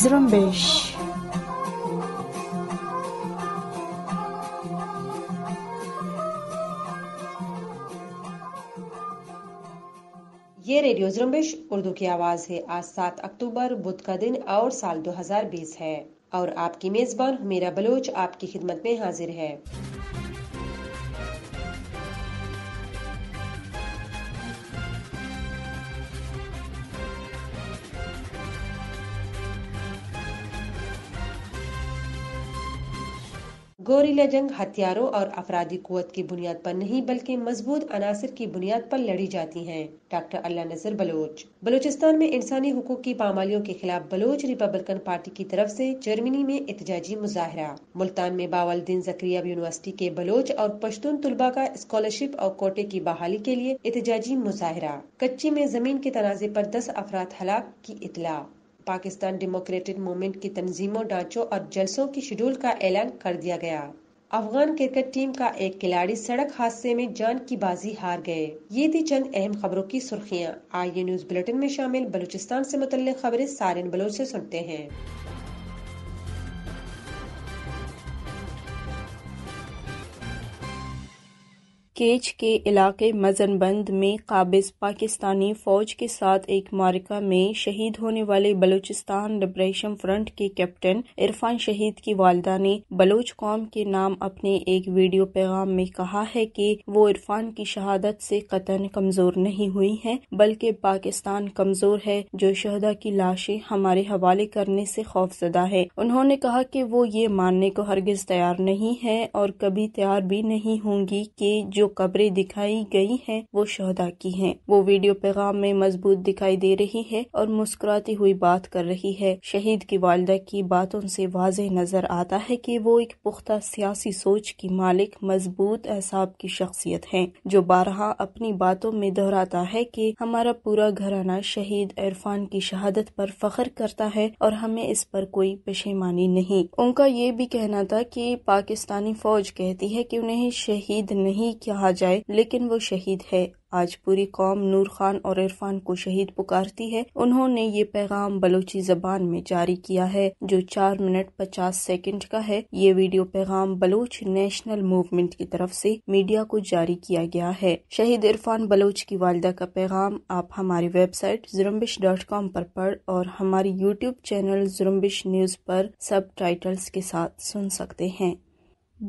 Zrumbish. ये radio जुम्बिश Urdu की आवाज़ है आज सात अक्टूबर बुध का दिन और साल 2020 है और आपकी मेज़बान मेरा बलोच आपकी खिदमत में हाजिर है गोरिला जंग हथियारों और अफराधी कुत की बुनियाद पर नहीं बल्कि मजबूत अनासर की बुनियाद पर लड़ी जाती हैं डॉक्टर अल्लाह नजर बलोच बलूचिस्तान में इंसानी हकूक की पामालियों के खिलाफ बलोच रिपब्लिकन पार्टी की तरफ से जर्मनी में एहतजाजी मुजाहरा मुल्तान में दिन जक्रिया यूनिवर्सिटी के बलोच और पश्तून तलबा का स्कॉलरशिप और कोटे की बहाली के लिए एहतजाजी मुजाहरा कच्ची में जमीन के तनाजे आरोप दस अफराद हलाक की इतला पाकिस्तान डेमोक्रेटिक मूवमेंट की तनजीमों ढांचों और जलसों की शेड्यूल का ऐलान कर दिया गया अफगान क्रिकेट टीम का एक खिलाड़ी सड़क हादसे में जान की बाजी हार गए ये थी चंद अहम खबरों की सुर्खियाँ आइए न्यूज बुलेटिन में शामिल बलूचिस्तान से मुतल खबरें सारे बलोच से सुनते हैं केच के इलाके मजनबंद में काबिज पाकिस्तानी फौज के साथ एक मारका में शहीद होने वाले बलूचिस्तान लिब्रेशन फ्रंट के कैप्टन इरफान शहीद की वालदा ने बलोच कौम के नाम अपने एक वीडियो पैगाम में कहा है कि वो इरफान की शहादत से कतन कमजोर नहीं हुई है बल्कि पाकिस्तान कमजोर है जो शहदा की लाशें हमारे हवाले करने से खौफजदा है उन्होंने कहा कि वो ये मानने को हरगिज तैयार नहीं है और कभी तैयार भी नहीं होंगी कि जो कब्रें दिखाई गई हैं वो शहदा की हैं वो वीडियो पैगाम में मजबूत दिखाई दे रही है और मुस्कुराती हुई बात कर रही है शहीद की वालदा की बातों से वाज नजर आता है कि वो एक पुख्ता सियासी सोच की मालिक मजबूत एहसाब की शख्सियत है जो बारहा अपनी बातों में दोहराता है कि हमारा पूरा घराना शहीद इरफान की शहादत पर फख्र करता है और हमें इस पर कोई पेशेमानी नहीं उनका ये भी कहना था कि पाकिस्तानी फौज कहती है कि उन्हें शहीद नहीं किया कहा जाए लेकिन वो शहीद है आज पूरी कौम नूर खान और इरफान को शहीद पुकारती है उन्होंने ये पैगाम बलोची जबान में जारी किया है जो चार मिनट पचास सेकंड का है ये वीडियो पैगाम बलोच नेशनल मूवमेंट की तरफ से मीडिया को जारी किया गया है शहीद इरफान बलोच की वालदा का पैगाम आप हमारी वेबसाइट जुरम्बिश डॉट कॉम पर पढ़ और हमारी यूट्यूब चैनल जुरम्बिश न्यूज पर सब टाइटल्स के साथ सुन सकते हैं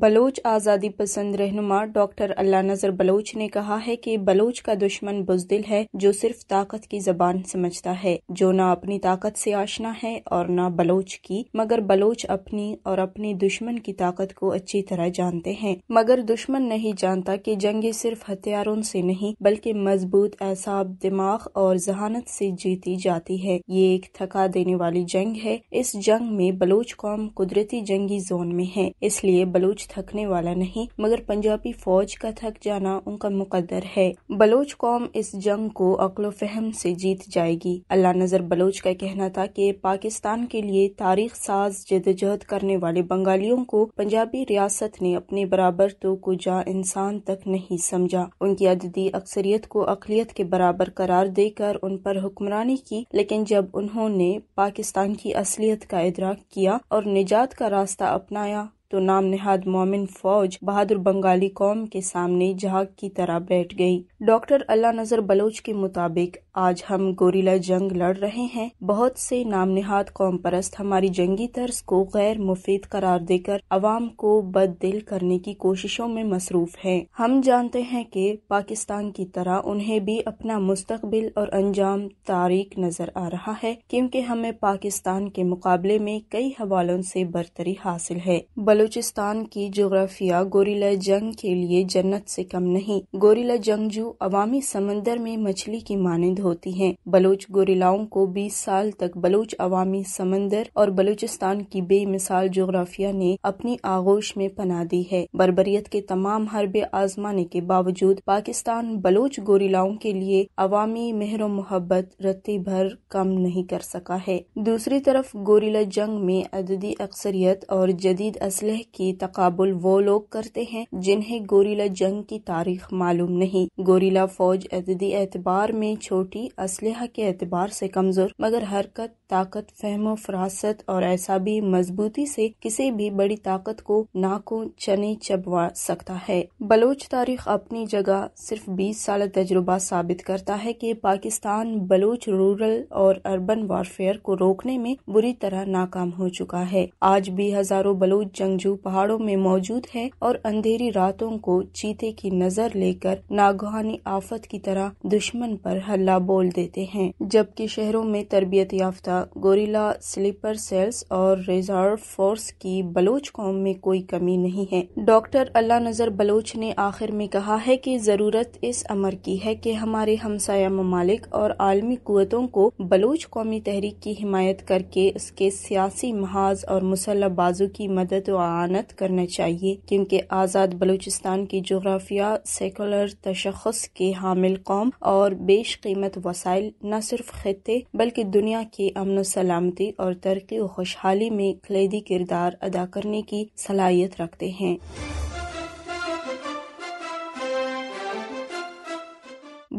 बलोच आज़ादी पसंद रहनुमा डॉक्टर अल्लाह नजर बलोच ने कहा है कि बलोच का दुश्मन बुजदिल है जो सिर्फ ताकत की जबान समझता है जो ना अपनी ताकत से आशना है और ना बलोच की मगर बलोच अपनी और अपने दुश्मन की ताकत को अच्छी तरह जानते हैं मगर दुश्मन नहीं जानता कि जंगे सिर्फ हथियारों से नहीं बल्कि मजबूत एसाब दिमाग और जहानत से जीती जाती है ये एक थका देने वाली जंग है इस जंग में बलोच कौम कुदरती जंगी जोन में है इसलिए बलोच कुछ थकने वाला नहीं मगर पंजाबी फौज का थक जाना उनका मुकदर है बलोच कौम इस जंग को अकलो फहम से जीत जाएगी अल्लाह नजर बलोच का कहना था कि पाकिस्तान के लिए तारीख साज जदोजहद करने वाले बंगालियों को पंजाबी रियासत ने अपने बराबर तो कुजा इंसान तक नहीं समझा उनकी अददी अक्सरियत को अकलियत के बराबर करार देकर उन पर हुक्मरानी की लेकिन जब उन्होंने पाकिस्तान की असलियत का इदराक किया और निजात का रास्ता अपनाया तो नाम नहाद मोमिन फौज बहादुर बंगाली कौम के सामने झाग की तरह बैठ गई डॉक्टर अल्लाह नजर बलोच के मुताबिक आज हम गोरिला जंग लड़ रहे हैं बहुत से नामनेहात कौम परस्त हमारी जंगी तर्ज को गैर मुफीद करार देकर अवाम को बद दिल करने की कोशिशों में मसरूफ हैं हम जानते हैं कि पाकिस्तान की तरह उन्हें भी अपना मुस्तबिल और अंजाम तारीख नजर आ रहा है क्योंकि हमें पाकिस्तान के मुकाबले में कई हवालों से बरतरी हासिल है बलूचिस्तान की जोग्राफिया गोरिला जंग के लिए जन्नत से कम नहीं गोरिला जंगजू अवामी समंदर में मछली की मानंद होती हैं। बलोच गोरिलाओं को 20 साल तक बलोच अवामी समंदर और बलूचिस्तान की बेमिसाल जोग्राफिया ने अपनी आगोश में पना दी है बरबरीत के तमाम हरबे आजमाने के बावजूद पाकिस्तान बलोच गोरिलाओं के लिए अवामी मेहर मोहब्बत रत्ती भर कम नहीं कर सका है दूसरी तरफ गोरिल्ला जंग में अददी अक्सरियत और जदीद असलह की तकबुल वो लोग करते हैं जिन्हें गोरिल्ला जंग की तारीख मालूम नहीं गोरिल्ला फौज अददी एतबार में छोटी कम्युनिटी असलहा के एतबार से कमज़ोर मगर हरकत ताकत फहमो फरासत और एसाबी मजबूती से किसी भी बड़ी ताकत को नाकों चने चबवा सकता है बलोच तारीख अपनी जगह सिर्फ 20 साल तजुर्बा साबित करता है कि पाकिस्तान बलोच रूरल और अर्बन वारफेयर को रोकने में बुरी तरह नाकाम हो चुका है आज भी हजारों बलोच जंगजू पहाड़ों में मौजूद है और अंधेरी रातों को चीते की नजर लेकर नागहानी आफत की तरह दुश्मन पर हल्ला बोल देते हैं जबकि शहरों में तरबियत याफ्ता गोरिला स्लीपर सेल्स और रिजर्व फोर्स की बलोच कौम में कोई कमी नहीं है डॉक्टर अल्लाह नजर बलोच ने आखिर में कहा है कि ज़रूरत इस अमर की है कि हमारे हमसाया ममालिक और आलमी कुतों को बलोच कौमी तहरीक की हिमायत करके उसके सियासी महाज और मुसल्ह बाजू की मदद व आनत करना चाहिए क्योंकि आज़ाद बलूचिस्तान की जोग्राफिया सेकुलर तशखस के हामिल कौम और बेश कीमत तहत वसाइल न सिर्फ खत्े बल्कि दुनिया की अमन सलामती और तरक्की व खुशहाली में कलेदी किरदार अदा करने की सलाहियत रखते हैं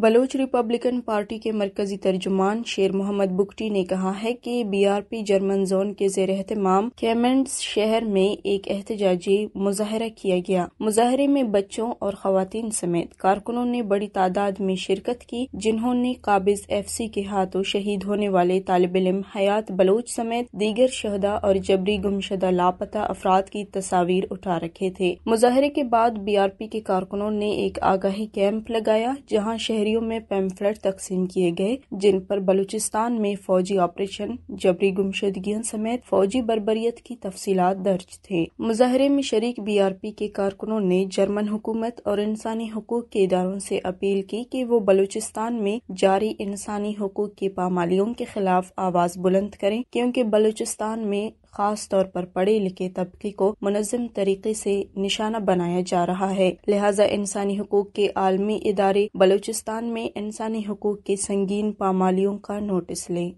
बलोच रिपब्लिकन पार्टी के मरकजी तर्जुमान शेर मोहम्मद बुकटी ने कहा है कि बीआरपी जर्मन जोन के जेर अहतमाम कैमेंट्स शहर में एक एहतजाजी मुजाहरा किया गया मुजाहरे में बच्चों और खातन समेत कारकुनों ने बड़ी तादाद में शिरकत की जिन्होंने काबिज एफ सी के हाथों शहीद होने वाले तालब इम हयात बलोच समेत दीगर शहदा और जबरी गुमशदा लापता अफराद की तस्वीर उठा रखे थे मुजाहरे के बाद बी आर पी के कारकुनों ने एक आगाही कैंप लगाया जहाँ शहरी अधिकारियों में पैम्फलेट तकसीम किए गए जिन पर बलूचिस्तान में फौजी ऑपरेशन जबरी गुमशदगियों समेत फौजी बरबरीत की तफसी दर्ज थे मुजाहरे में शरीक बी आर पी के कारकुनों ने जर्मन हुकूमत और इंसानी हकूक के इदारों से अपील की कि वो बलूचिस्तान में जारी इंसानी हकूक की पामालियों के खिलाफ आवाज़ बुलंद करें क्योंकि बलूचिस्तान में खास तौर पर पढ़े लिखे तबके को मुनजम तरीके से निशाना बनाया जा रहा है लिहाजा इंसानी हकूक के आलमी इदारे बलूचिस्तान में इंसानी हकूक के संगीन पामालियों का नोटिस लें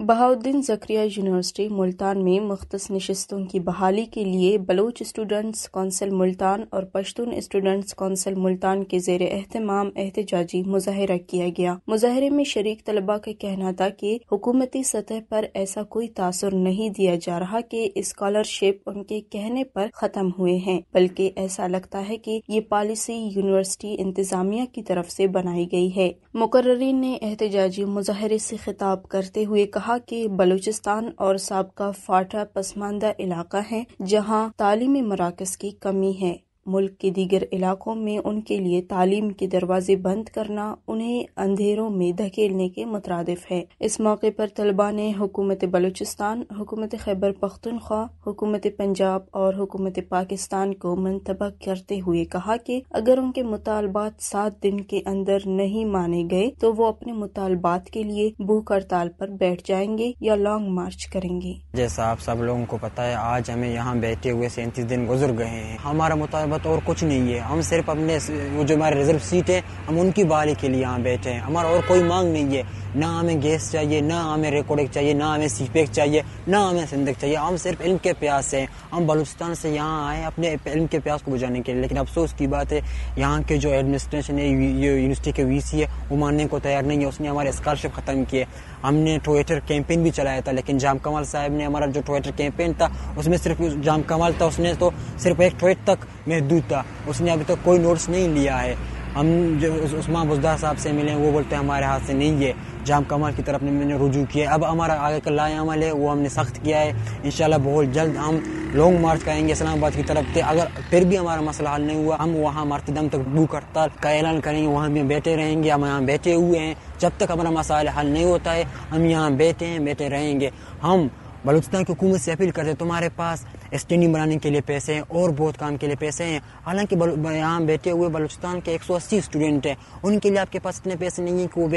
बहाउद्दीन जक्रिया यूनिवर्सिटी मुल्तान में मुख्तस नशस्तों की बहाली के लिए बलोच स्टूडेंट्स कौंसिल मुल्तान और पश्तून स्टूडेंट्स कौंसिल मुल्तान के जेर अहतमाम एहतजाजी मुजाहरा किया गया मुजाहरे में शरीक तलबा का कहना था कि हुकूमती सतह पर ऐसा कोई तासर नहीं दिया जा रहा कि स्कॉलरशिप उनके कहने पर ख़त्म हुए हैं बल्कि ऐसा लगता है कि ये पॉलिसी यूनिवर्सिटी इंतजामिया की तरफ से बनाई गई है मुकर्रीन ने एहतजाजी मुजाहरे से खिताब करते हुए कहा कहा कि बलूचिस्तान और सबका फाटा पसमानदा इलाका है जहाँ तालीमी मराकज़ की कमी है मुल्क के दीगर इलाकों में उनके लिए तालीम के दरवाजे बंद करना उन्हें अंधेरों में धकेलने के मुतरदफ है इस मौके पर तलबा ने हुकूमत बलूचिस्तान हुकूमत खैबर पख्तनख्वा हुकूमत पंजाब और हुकूमत पाकिस्तान को मंतबक करते हुए कहा कि अगर उनके मुतालबात सात दिन के अंदर नहीं माने गए तो वो अपने मुतालबात के लिए भूख हड़ताल पर बैठ जाएंगे या लॉन्ग मार्च करेंगे जैसा आप सब लोगों को पता है आज हमें यहाँ बैठे हुए सैंतीस दिन गुजर गए हैं हमारा मुताल मोहब्बत और कुछ नहीं है हम सिर्फ अपने वो जो हमारे रिजर्व सीट है हम उनकी बहाली के लिए यहाँ बैठे हैं हमारा और कोई मांग नहीं है ना हमें गैस चाहिए ना हमें रिकॉर्डिक चाहिए ना हमें सी चाहिए ना हमें सिंधक चाहिए हम सिर्फ इल्म के प्यास से हैं हम बलूचिस्तान से यहाँ आए अपने इल्म के प्यास को बुझाने के लिए लेकिन अफसोस की बात है यहाँ के जो एडमिनिस्ट्रेशन है यूनिवर्सिटी के वी है वो मानने को तैयार नहीं है उसने हमारे स्कॉलरशिप ख़त्म किए हमने ट्विटर कैंपेन भी चलाया था लेकिन जाम कमाल साहब ने हमारा जो ट्विटर कैंपेन था उसमें सिर्फ जाम कमाल था उसने तो सिर्फ एक ट्वीट तक महदूद था उसने अभी तक कोई नोट्स नहीं लिया है हम जो उस्मा बुजदार साहब से मिले वो बोलते हैं हमारे हाथ से नहीं है जाम कमाल की तरफ मैंने रुजू किया अब हमारा आगे का लाया अमल है वो हमने सख्त किया है इन बहुत जल्द हम लॉन्ग मार्च करेंगे इस्लामाबाद की तरफ से अगर फिर भी हमारा मसला हल नहीं हुआ हम वहाँ मरते दम तक भूख करता का ऐलान करेंगे वहाँ भी बैठे रहेंगे हम यहाँ बैठे हुए हैं जब तक हमारा मसाला हल नहीं होता है हम यहाँ बैठे हैं बैठे रहेंगे हम बलूचिस्तान की हुकूमत से अपील करते तुम्हारे पास स्टेडियम बनाने के लिए पैसे हैं और बहुत काम के लिए पैसे हैं हालांकि यहाँ बैठे हुए बलूचिस्तान के 180 स्टूडेंट हैं उनके लिए आपके पास इतने पैसे नहीं हैं कि वो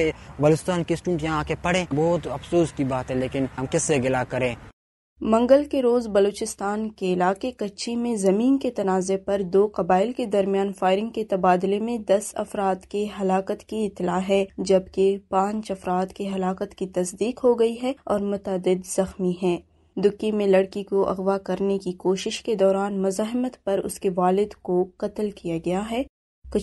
बलूचिस्तान के स्टूडेंट यहाँ आके पढ़े बहुत अफसोस की बात है लेकिन हम किससे गिला करें मंगल के रोज़ बलूचिस्तान के इलाके कच्ची में ज़मीन के तनाज़े पर दो कबाइल के दरमियान फायरिंग के तबादले में दस अफराद की हलाकत की इतला है जबकि पाँच अफराद की हलाकत की तस्दीक हो गई है और मतदद जख्मी हैं दुक्की में लड़की को अगवा करने की कोशिश के दौरान मजाहमत पर उसके वालिद को कत्ल किया गया है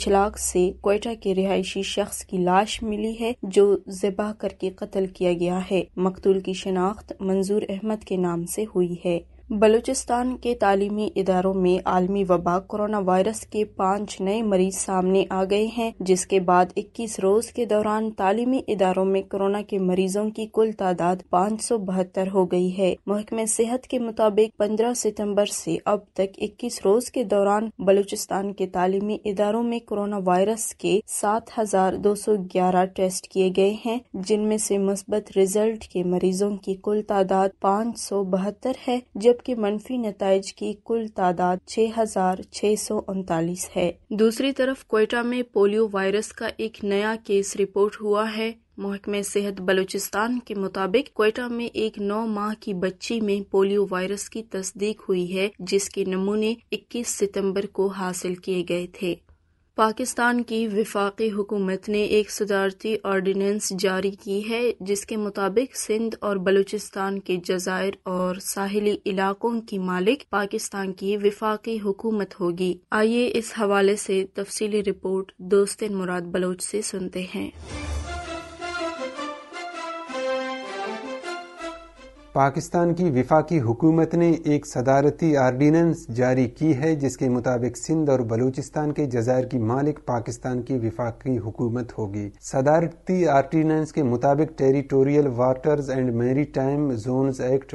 लाख से कोयटा के रिहायशी शख्स की लाश मिली है जो जबाह करके कत्ल किया गया है मकतूल की शनाख्त मंजूर अहमद के नाम से हुई है बलूचिस्तान के तालीमी इदारों में आलमी वबा कोरोना वायरस के पाँच नए मरीज सामने आ गए हैं जिसके बाद 21 रोज के दौरान तालीमी इदारों में कोरोना के मरीजों की कुल तादाद पाँच सौ बहत्तर हो गई है महकमे सेहत के मुताबिक 15 सितंबर से अब तक 21 रोज के दौरान बलूचिस्तान के तालीमी इदारों में कोरोना वायरस के सात हजार दो सौ ग्यारह टेस्ट किए गए हैं जिनमें से مثبت रिजल्ट के मरीजों की कुल तादाद पाँच सौ बहत्तर है जब जबकि मनफी नतज की कुल तादाद छह हजार छह सौ उनतालीस है दूसरी तरफ कोयटा में पोलियो वायरस का एक नया केस रिपोर्ट हुआ है महकमे सेहत बलूचिस्तान के मुताबिक कोयटा में एक नौ माह की बच्ची में पोलियो वायरस की तस्दीक हुई है जिसके नमूने 21 सितंबर को हासिल किए गए थे पाकिस्तान की विफाकी हुकूमत ने एक सदारती आर्डीनेंस जारी की है जिसके मुताबिक सिंध और बलूचिस्तान के जजायर और साहली इलाकों की मालिक पाकिस्तान की विफाकी हुकूमत होगी आइए इस हवाले से तफसीली रिपोर्ट दोस्तिन मुराद बलोच से सुनते हैं पाकिस्तान की विफाकी हुकूमत ने एक सदारती आर्डीनेंस जारी की है जिसके मुताबिक सिंध और बलूचिस्तान के जजायर की मालिक पाकिस्तान की विफाकी हुकूमत होगी सदारती आर्डीनेंस के मुताबिक territorial waters and maritime zone act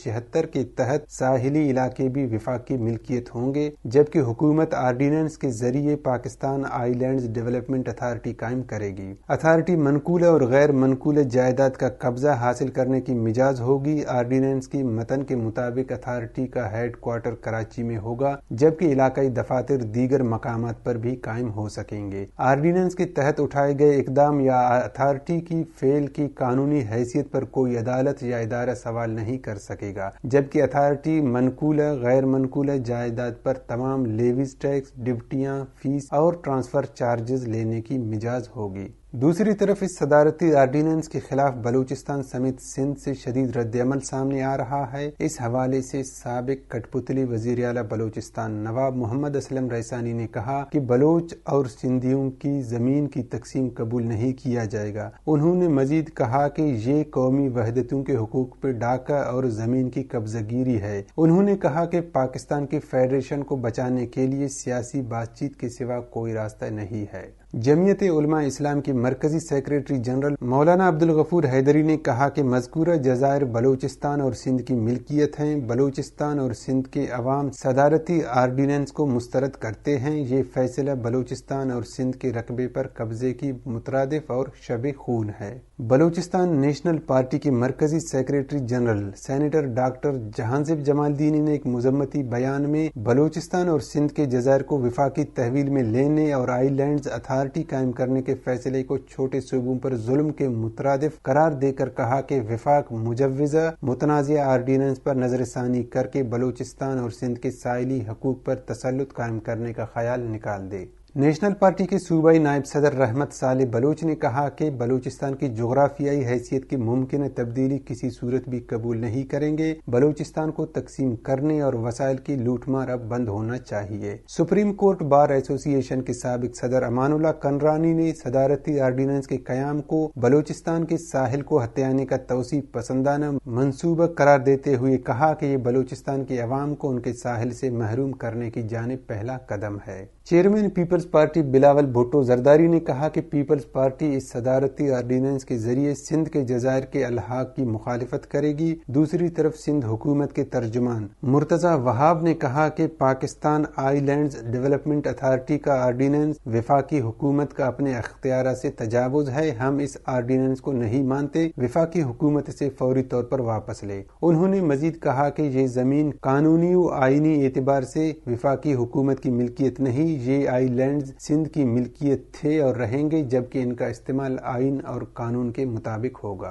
छिहत्तर के तहत साहिली इलाके भी विफाकी मिल्कियत होंगे जबकि हुकूमत आर्डीनेंस के जरिए पाकिस्तान आईलैंड डेवलपमेंट अथॉरिटी कायम करेगी अथॉरिटी मनकूल और गैर मनकूल जायदाद का कब्जा हासिल करने की मिजाज होगी की आर्डिनेंस की मतन के मुताबिक अथॉरिटी का हेड क्वार्टर कराची में होगा जबकि इलाकाई दफातर दीगर मकाम पर भी कायम हो सकेंगे आर्डिनेंस के तहत उठाए गए इकदाम या अथॉरिटी की फेल की कानूनी हैसियत पर कोई अदालत या इदारा सवाल नहीं कर सकेगा जबकि अथॉरिटी मनकूल गैर मनकूल जायदाद पर तमाम लेविज टैक्स डिप्टियाँ फीस और ट्रांसफर चार्जेस लेने की मिजाज होगी दूसरी तरफ इस सदारती आर्डीनेंस के खिलाफ बलूचिस्तान समेत सिंध से शदीद रद्दमल सामने आ रहा है इस हवाले से सबक कठपुतली वजीर अला बलूचिस्तान नवाब मोहम्मद असलम रैसानी ने कहा कि बलोच और सिंधियों की जमीन की तकसीम कबूल नहीं किया जाएगा उन्होंने मजीद कहा कि ये कौमी वहदतों के हकूक पर डाका और जमीन की गिरी है उन्होंने कहा कि पाकिस्तान की फेडरेशन को बचाने के लिए सियासी बातचीत के सिवा कोई रास्ता नहीं है जमीयत उलमा इस्लाम के मरकजी सेक्रेटरी जनरल मौलाना अब्दुल गफूर हैदरी ने कहा कि मजकूरा जजायर बलूचिस्तान और सिंध की मिल्कियत हैं बलोचिस्तान और सिंध के अवाम सदारती आर्डीनेंस को मुस्तरद करते हैं ये फैसला बलूचिस्तान और सिंध के रकबे पर कब्जे की मुतरद और शब खून है बलूचिस्तान नेशनल पार्टी के मरकजी secretary general senator doctor Jahanzeb Jamaldini ने एक मजम्मती बयान में बलूचिस्तान और सिंध के जजायर को विफाकी तहवील में लेने और आईलैंड अथा अथॉरिटी कायम करने के फैसले को छोटे सूबों पर जुल्म के मुतरद करार देकर कहा कि विफाक मुजवजा मुतनाज़ आर्डीनेंस पर नज़रसानी करके बलूचिस्तान और सिंध के साइली हकूक पर तसलुत कायम करने का ख्याल निकाल दे नेशनल पार्टी के सूबाई नायब सदर रहमत साले बलूच ने कहा कि बलूचिस्तान की जोग्राफियाई हैसियत की मुमकिन तब्दीली किसी सूरत भी कबूल नहीं करेंगे बलूचिस्तान को तकसीम करने और वसाइल की लूटमार अब बंद होना चाहिए सुप्रीम कोर्ट बार एसोसिएशन के सबक सदर अमानुल्ला कनरानी ने सदारती आर्डीनेंस के क्याम को बलूचिस्तान के साहिल को हत्याने का तोसी पसंदाना मनसूबा करार देते हुए कहा कि ये बलूचिस्तान के अवाम को उनके साहिल से महरूम करने की जानब पहला कदम है chairman peoples party Bilawal Bhutto Zardari ने कहा कि पीपल्स पार्टी इस सदारती आर्डीनेंस के जरिए सिंध के जजायर के अलहाक की मुखालफत करेगी दूसरी तरफ सिंध हुकूमत के तर्जुमान मुर्तजा वहाब ने कहा कि पाकिस्तान आईलैंड डेवलपमेंट अथॉरिटी का आर्डिनेंस विफाकी हुकूमत का अपने अख्तियार से तजावज है हम इस आर्डीनेंस को नहीं मानते विफाकी हुकूमत से फौरी तौर पर वापस ले उन्होंने मजीद कहा कि ये जमीन कानूनी व आइनी एतबार से विफाकी हुकूमत की मिल्कियत नहीं ये आईलैंड सिंध की मिल्कियत थे और रहेंगे जबकि इनका इस्तेमाल आइन और कानून के मुताबिक होगा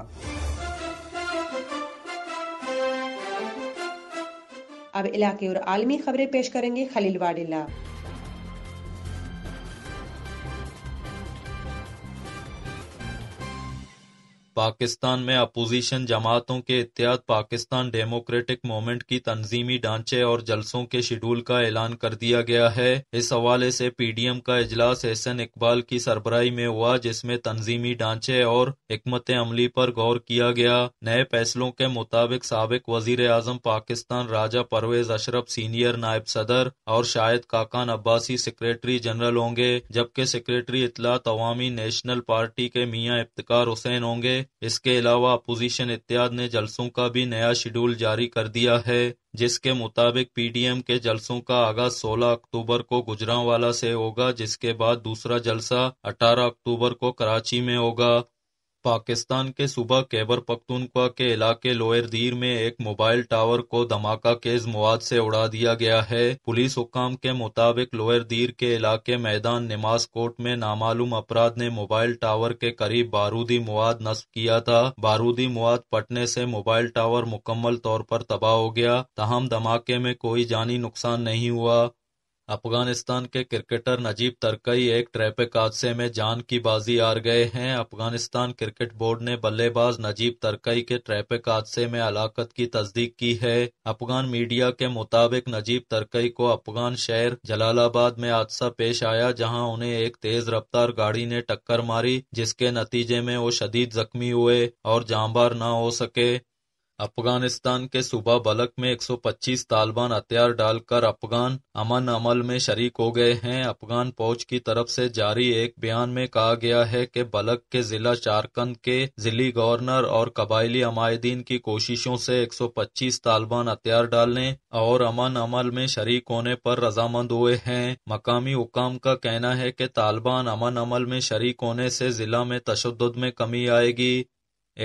अब इलाके और आलमी खबरें पेश करेंगे खलील वाडिल्ला पाकिस्तान में अपोजिशन जमातों के इत्तेहाद पाकिस्तान डेमोक्रेटिक मूवमेंट की तंजीमी ढांचे और जलसों के शेड्यूल का ऐलान कर दिया गया है इस हवाले से पी डी एम का इजलास एहसन इकबाल की सरबराही में हुआ जिसमे तंजीमी ढांचे और हमत अमली पर गौर किया गया नए फैसलों के मुताबिक सबक वजीर अजम पाकिस्तान राजा परवेज अशरफ सीनियर नायब सदर और शायद काकान अब्बासी सेक्रेटरी जनरल होंगे जबकि सेक्रेटरी इतला तवामी नेशनल पार्टी के मियाँ इफ्तार हुसैन होंगे इसके अलावा अपोजिशन इत्याद ने जलसों का भी नया शेड्यूल जारी कर दिया है जिसके मुताबिक पीडीएम के जलसों का आगाज 16 अक्टूबर को गुजरांवाला से होगा जिसके बाद दूसरा जलसा 18 अक्टूबर को कराची में होगा पाकिस्तान के सुबह कैबर पख्तूनख्वा के इलाके लोअर दीर में एक मोबाइल टावर को धमाका केज मवाद से उड़ा दिया गया है पुलिस हुकाम के मुताबिक लोअर दीर के इलाके मैदान नमाज कोर्ट में नामालूम अपराध ने मोबाइल टावर के करीब बारूदी मवाद नस्ब किया था बारूदी मवाद पटने से मोबाइल टावर मुकम्मल तौर पर तबाह हो गया तहम धमाके में कोई जानी नुकसान नहीं हुआ अफगानिस्तान के क्रिकेटर नजीब तरकई एक ट्रैफिक हादसे में जान की बाजी आ गए हैं अफगानिस्तान क्रिकेट बोर्ड ने बल्लेबाज नजीब तरकई के ट्रैफिक हादसे में हलाकत की तस्दीक की है अफगान मीडिया के मुताबिक नजीब तरकई को अफगान शहर जलालाबाद में हादसा पेश आया जहां उन्हें एक तेज रफ्तार गाड़ी ने टक्कर मारी जिसके नतीजे में वो शदीद जख्मी हुए और जांबार न हो सके अफगानिस्तान के सूबा बलक में 125 तालिबान हथियार डालकर अफगान अमन अमल में शरीक हो गए हैं अफगान फौज की तरफ से जारी एक बयान में कहा गया है कि बलक के जिला चारकंद के जिली गवर्नर और कबायली अमायदीन की कोशिशों से 125 तालिबान हथियार डालने और अमन अमल में शरीक होने पर रजामंद हुए हैं मकामी हुकाम का कहना है की तालिबान अमन अमल में शरीक होने से जिला में तशद में कमी आएगी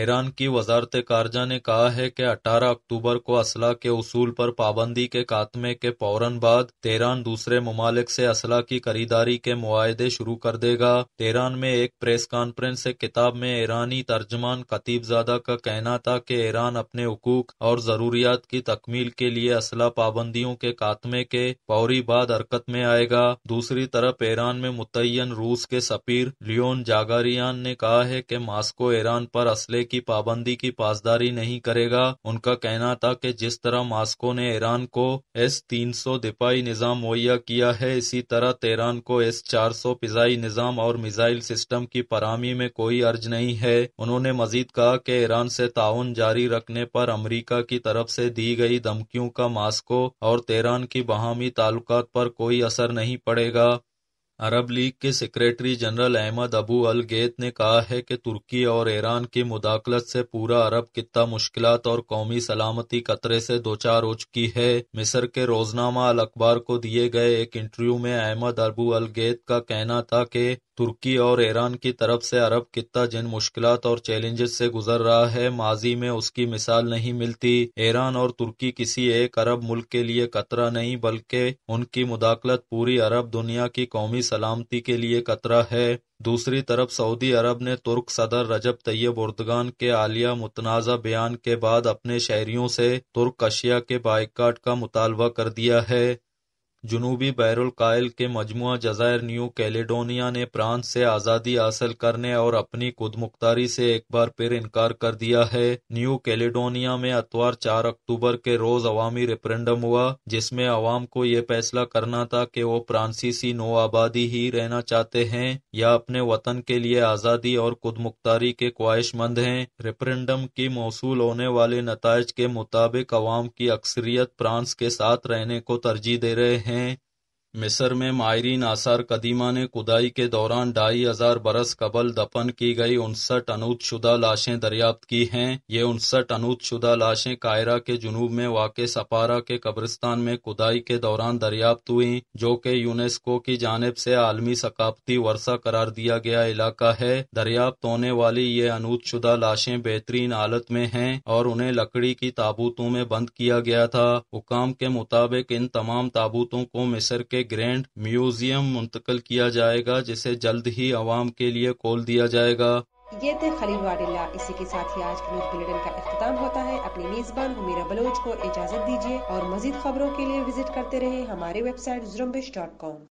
ईरान की वजारत खारजा ने कहा है कि अठारह अक्टूबर को असला के उसूल पर पाबंदी के खात्मे के फौरन बाद तेरान दूसरे ममालिक से असला की खरीदारी के मुआदे शुरू कर देगा तेरान में एक प्रेस कॉन्फ्रेंस से किताब में ईरानी तर्जमान खतीबजादा का कहना था कि ईरान अपने हकूक और ज़रूरियात की तकमील के लिए असला पाबंदियों के खात्मे के फौरी बाद हरकत में आएगा दूसरी तरफ ईरान में मुतन रूस के सफीर लियोन जागारियान ने कहा है कि मास्को ईरान पर असले की पाबंदी की पासदारी नहीं करेगा उनका कहना था कि जिस तरह मास्को ने ईरान को एस तीन सौ दिपाही निज़ाम मुहैया किया है इसी तरह तेहरान को एस चार सौ फिजाई निज़ाम और मिजाइल सिस्टम की फरहमी में कोई अर्ज नहीं है उन्होंने मजीद कहा कि ईरान से ताउन जारी रखने पर अमरीका की तरफ से दी गई धमकियों का मास्को और तेहरान की बहामी ताल्लुक पर कोई असर नहीं पड़ेगा अरब लीग के secretary general Ahmed Abu al Gheit ने कहा है कि तुर्की और ईरान की मुदाखलत से पूरा अरब कितना मुश्किल और कौमी सलामती खतरे से चार हो चुकी है मिस्र के रोजनामा अल अखबार को दिए गए एक इंटरव्यू में अहमद अबू अल गैत का कहना था कि तुर्की और ईरान की तरफ से अरब कितना जिन मुश्किल और चैलेंजेस से गुजर रहा है माजी में उसकी मिसाल नहीं मिलती ईरान और तुर्की किसी एक अरब मुल्क के लिए खतरा नहीं बल्कि उनकी मुदाखलत पूरी अरब दुनिया की कौमी सलामती के लिए खतरा है दूसरी तरफ सऊदी अरब ने तुर्क सदर रजब तैयब उर्दगान के आलिया मुतनाज़ा बयान के बाद अपने शहरियों से तुर्क अशिया के बाइकाट का मुतालबा कर दिया है जुनूबी बहरुल के मजमु जज़ायर न्यू कैलेडोनिया ने फ्रांस से आज़ादी हासिल करने और अपनी खुद मुख्तारी से एक बार फिर इनकार कर दिया है। न्यू कैलेडोनिया में अतवार चार अक्टूबर के रोज अवामी रेफरेंडम हुआ जिसमे अवाम को ये फैसला करना था की वो फ्रांसीसी नो आबादी ही रहना चाहते है या अपने वतन के लिए आज़ादी और खुद मुख्तारी के ख्वाहिशमंद है रेफरेंडम की मौसू होने वाले नतज के मुताबिक अवाम की अक्सरियत फ्रांस के साथ रहने को तरजीह दे रहे हैं हैं मिस्र में मायरीन आसार कदीमा ने खुदाई के दौरान ढाई हजार बरस कबल दफन की गई उनसठ शुदा लाशें दरियाफ्त की हैं ये उनसठ शुदा लाशें कायरा के जुनूब में वाक़ सपारा के कब्रिस्तान में खुदाई के दौरान दरियाफ्त हुई जो कि यूनेस्को की जानब से आलमी सकाफती वर्षा करार दिया गया इलाका है दरियाफ्त होने वाली ये शुदा लाशें बेहतरीन हालत में है और उन्हें लकड़ी की ताबूतों में बंद किया गया था हुकाम के मुताबिक इन तमाम ताबूतों को मिस्र के ग्रैंड म्यूजियम मुंतकल किया जाएगा जिसे जल्द ही आवाम के लिए खोल दिया जाएगा ये थे खलील वाडिल्ला इसी के साथ ही आज के न्यूज बुलेटिन का अख्ताम होता है अपनी मेजबान हुमेरा बलोच को इजाजत दीजिए और मजीद खबरों के लिए विजिट करते रहे हमारे वेबसाइट जुम्बिश डॉट कॉम